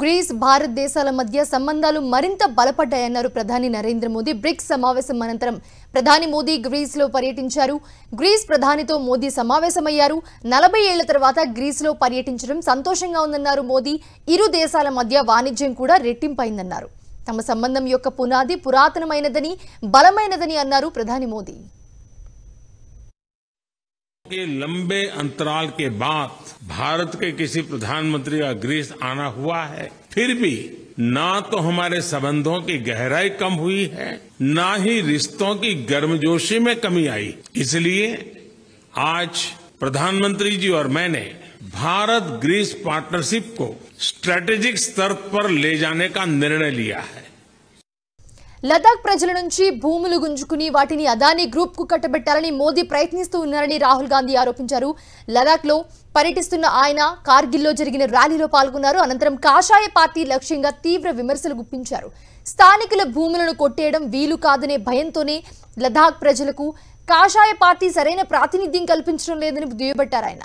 grace భారతదేశాల దేశాల మధ్య సంబంధాలు మరింత బలపడ్డాయన్నారు ప్రధాని నరేంద్ర మోదీ బ్రిక్స్ సమావేశం అనంతరం ప్రధాని మోదీ గ్రీస్లో పర్యటించారు గ్రీస్ ప్రధానితో మోదీ సమావేశమయ్యారు నలభై ఏళ్ల తర్వాత గ్రీస్లో పర్యటించడం సంతోషంగా ఉందన్నారు మోదీ ఇరు దేశాల మధ్య వాణిజ్యం కూడా రెట్టింపైందన్నారు తమ సంబంధం యొక్క పునాది పురాతనమైనదని బలమైనదని అన్నారు ప్రధాని మోదీ के लंबे अंतराल के बाद भारत के किसी प्रधानमंत्री का ग्रीस आना हुआ है फिर भी ना तो हमारे संबंधों की गहराई कम हुई है ना ही रिश्तों की गर्मजोशी में कमी आई इसलिए आज प्रधानमंत्री जी और मैंने भारत ग्रीस पार्टनरशिप को स्ट्रेटेजिक स्तर पर ले जाने का निर्णय लिया है లదాఖ్ ప్రజల నుంచి భూములు గుంజుకుని వాటిని అదానీ గ్రూప్ కు కట్టబెట్టాలని మోదీ ప్రయత్నిస్తూ ఉన్నారని రాహుల్ గాంధీ ఆరోపించారు లదాఖ్ లో పర్యటిస్తున్న ఆయన కార్గిల్లో జరిగిన ర్యాలీలో పాల్గొన్నారు అనంతరం కాషాయ పార్టీ లక్ష్యంగా తీవ్ర విమర్శలు గుప్పించారు స్థానికుల భూములను కొట్టేయడం వీలు కాదనే భయంతోనే లదాఖ్ ప్రజలకు కాషాయ పార్టీ సరైన ప్రాతినిధ్యం కల్పించడం లేదని దుయ్యబట్టారు ఆయన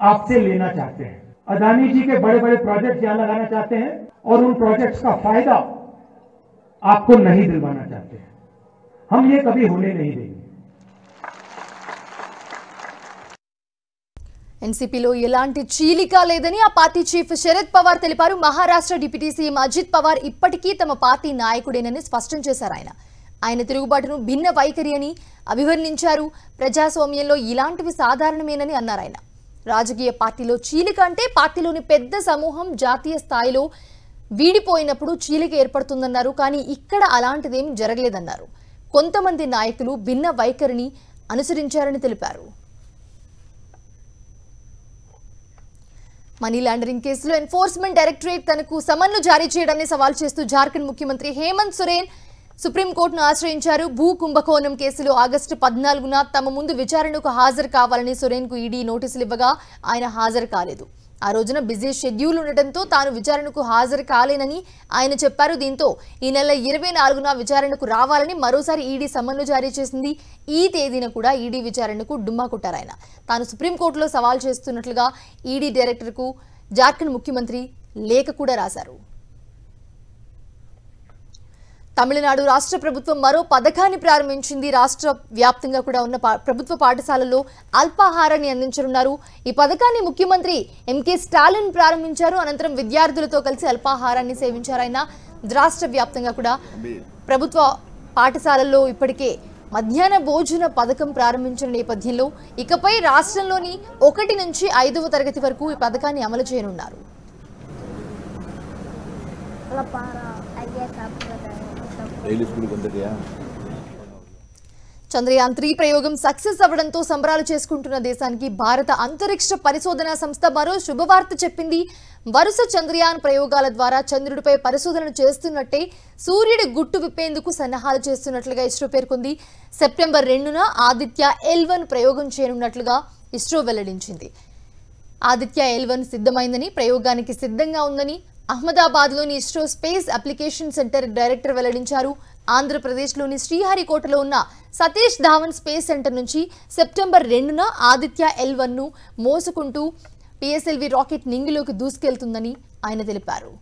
आपसे लेना चाहते हैं अदानी जी के बड़े बड़े प्रोजेक्ट यहां लगाना चाहते हैं और उन प्रोजेक्ट्स का फायदा आपको नहीं दिलवाना चाहते हैं हम ये कभी होने नहीं देंगे ఎన్సీపీలో ఎలాంటి చీలిక లేదని ఆ పార్టీ చీఫ్ శరద్ పవార్ తెలిపారు మహారాష్ట్ర డిప్యూటీ సీఎం అజిత్ పవార్ ఇప్పటికీ తమ పార్టీ నాయకుడేనని స్పష్టం చేశారు ఆయన ఆయన తిరుగుబాటును భిన్న వైఖరి అని అభివర్ణించారు ప్రజాస్వామ్యంలో ఇలాంటివి సాధారణమేనని అన్నారు ఆయన రాజకీయ పార్టీలో చీలిక అంటే పార్టీలోని పెద్ద సమూహం జాతీయ స్థాయిలో వీడిపోయినప్పుడు చీలిక ఏర్పడుతుందన్నారు కానీ ఇక్కడ అలాంటిదేం జరగలేదన్నారు కొంతమంది నాయకులు భిన్న వైఖరిని అనుసరించారని తెలిపారు మనీ లాండరింగ్ కేసులో ఎన్ఫోర్స్మెంట్ డైరెక్టరేట్ తనకు సమన్లు జారీ చేయడాన్ని సవాల్ చేస్తూ జార్ఖండ్ ముఖ్యమంత్రి హేమంత్ సొరేన్ సుప్రీంకోర్టును ఆశ్రయించారు భూ కుంభకోణం కేసులో ఆగస్టు పద్నాలుగున తమ ముందు విచారణకు హాజరు కావాలని సురేన్కు ఈడీ నోటీసులు ఇవ్వగా ఆయన హాజరు కాలేదు ఆ రోజున బిజీ షెడ్యూల్ ఉండటంతో తాను విచారణకు హాజరు కాలేనని ఆయన చెప్పారు దీంతో ఈ నెల ఇరవై నాలుగున విచారణకు రావాలని మరోసారి ఈడీ సమన్లు జారీ చేసింది ఈ తేదీన కూడా ఈడీ విచారణకు డుమ్మా కొట్టారు ఆయన తాను సుప్రీంకోర్టులో సవాల్ చేస్తున్నట్లుగా ఈడీ డైరెక్టర్కు జార్ఖండ్ ముఖ్యమంత్రి లేఖ కూడా రాశారు తమిళనాడు రాష్ట్ర ప్రభుత్వం మరో పథకాన్ని ప్రారంభించింది రాష్ట్ర వ్యాప్తంగా కూడా ఉన్న ప్రభుత్వ పాఠశాలల్లో అల్పాహారాన్ని అందించనున్నారు ఈ పథకాన్ని ముఖ్యమంత్రి ఎంకే స్టాలిన్ ప్రారంభించారు అనంతరం విద్యార్థులతో కలిసి అల్పాహారాన్ని సేవించారు ఆయన రాష్ట్ర వ్యాప్తంగా కూడా ప్రభుత్వ పాఠశాలల్లో ఇప్పటికే మధ్యాహ్న భోజన పథకం ప్రారంభించిన నేపథ్యంలో ఇకపై రాష్ట్రంలోని ఒకటి నుంచి ఐదవ తరగతి వరకు ఈ పథకాన్ని అమలు చేయనున్నారు చంద్రయాన్ త్రీ ప్రయోగం సక్సెస్ అవ్వడంతో సంబరాలు చేసుకుంటున్న దేశానికి భారత అంతరిక్ష పరిశోధన సంస్థ మరో శుభవార్త చెప్పింది వరుస చంద్రయాన్ ప్రయోగాల ద్వారా చంద్రుడిపై పరిశోధనలు చేస్తున్నట్టే సూర్యుడి గుట్టు విప్పేందుకు సన్నాహాలు చేస్తున్నట్లుగా ఇస్రో పేర్కొంది సెప్టెంబర్ రెండున ఆదిత్య ఎల్వన్ ప్రయోగం చేయనున్నట్లుగా ఇస్రో వెల్లడించింది ఆదిత్య ఎల్వన్ సిద్ధమైందని ప్రయోగానికి సిద్ధంగా ఉందని అహ్మదాబాద్లోని ISRO space application centre director వెల్లడించారు ఆంధ్రప్రదేశ్లోని శ్రీహరికోటలో ఉన్న సతీష్ ధావన్ స్పేస్ సెంటర్ నుంచి సెప్టెంబర్ రెండున ఆదిత్య ఎల్ వన్ను మోసుకుంటూ పిఎస్ఎల్వి రాకెట్ నింగిలోకి దూసుకెళ్తుందని ఆయన తెలిపారు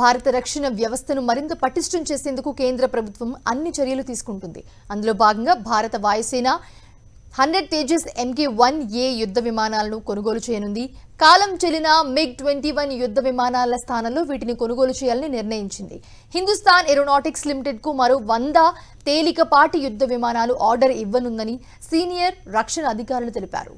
భారత రక్షణ వ్యవస్థను మరింత పటిష్టం చేసేందుకు కేంద్ర ప్రభుత్వం అన్ని చర్యలు తీసుకుంటుంది అందులో భాగంగా భారత వాయుసేన hundred Tejas MK one A యుద్ధ విమానాలను కొనుగోలు చేయనుంది కాలం చెల్లిన మిగ్ ట్వంటీ వన్ యుద్ధ విమానాల స్థానంలో వీటిని కొనుగోలు చేయాలని నిర్ణయించింది హిందుస్థాన్ ఏరోనాటిక్స్ లిమిటెడ్కు మరో వంద తేలికపాటి యుద్ధ విమానాలు ఆర్డర్ ఇవ్వనుందని సీనియర్ రక్షణ అధికారులు తెలిపారు